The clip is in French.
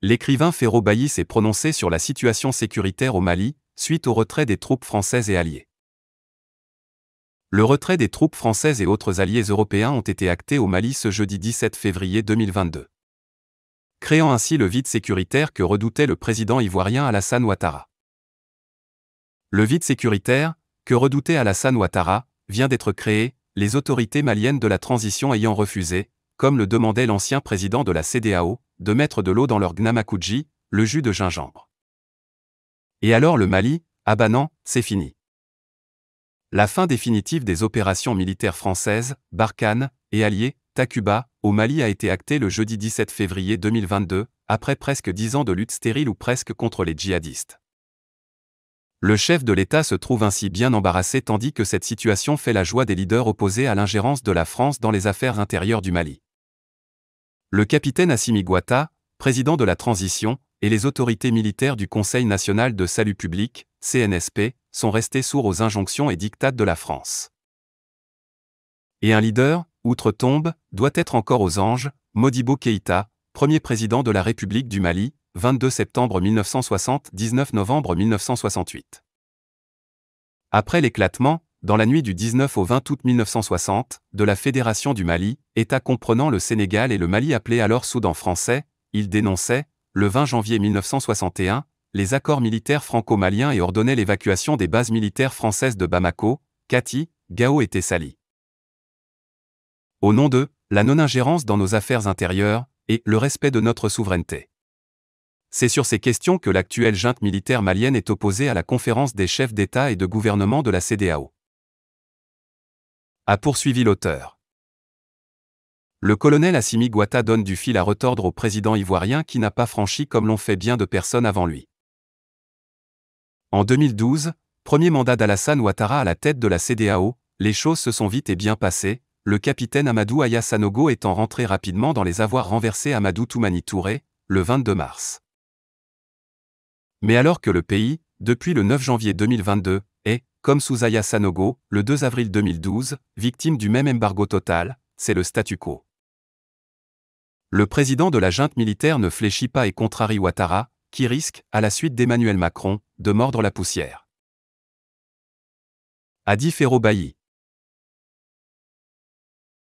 L'écrivain Ferro Bailly s'est prononcé sur la situation sécuritaire au Mali, suite au retrait des troupes françaises et alliées. Le retrait des troupes françaises et autres alliés européens ont été actés au Mali ce jeudi 17 février 2022. Créant ainsi le vide sécuritaire que redoutait le président ivoirien Alassane Ouattara. Le vide sécuritaire, que redoutait Alassane Ouattara, vient d'être créé, les autorités maliennes de la transition ayant refusé, comme le demandait l'ancien président de la CDAO, de mettre de l'eau dans leur gnamakuji, le jus de gingembre. Et alors le Mali, ah bah c'est fini. La fin définitive des opérations militaires françaises, Barkhane et alliés, Takuba, au Mali a été actée le jeudi 17 février 2022, après presque dix ans de lutte stérile ou presque contre les djihadistes. Le chef de l'État se trouve ainsi bien embarrassé tandis que cette situation fait la joie des leaders opposés à l'ingérence de la France dans les affaires intérieures du Mali. Le capitaine Assimi Gwata, président de la transition, et les autorités militaires du Conseil national de salut public, CNSP, sont restés sourds aux injonctions et dictates de la France. Et un leader, outre-tombe, doit être encore aux anges, Modibo Keïta, premier président de la République du Mali, 22 septembre 1960, 19 novembre 1968. Après l'éclatement, dans la nuit du 19 au 20 août 1960, de la Fédération du Mali, État comprenant le Sénégal et le Mali appelé alors Soudan français, il dénonçait, le 20 janvier 1961, les accords militaires franco-maliens et ordonnait l'évacuation des bases militaires françaises de Bamako, Kati, Gao et Tessali. Au nom de la non-ingérence dans nos affaires intérieures et le respect de notre souveraineté. C'est sur ces questions que l'actuelle junte militaire malienne est opposée à la conférence des chefs d'État et de gouvernement de la CDAO a poursuivi l'auteur. Le colonel Assimi Guatta donne du fil à retordre au président ivoirien qui n'a pas franchi comme l'ont fait bien de personnes avant lui. En 2012, premier mandat d'Alassane Ouattara à la tête de la CDAO, les choses se sont vite et bien passées, le capitaine Amadou Ayassanogo étant rentré rapidement dans les avoirs renversés Amadou Toumani Touré, le 22 mars. Mais alors que le pays, depuis le 9 janvier 2022, est, comme Suzaya Sanogo, le 2 avril 2012, victime du même embargo total, c'est le statu quo. Le président de la junte militaire ne fléchit pas et contrarie Ouattara, qui risque, à la suite d'Emmanuel Macron, de mordre la poussière. Adi Bailly.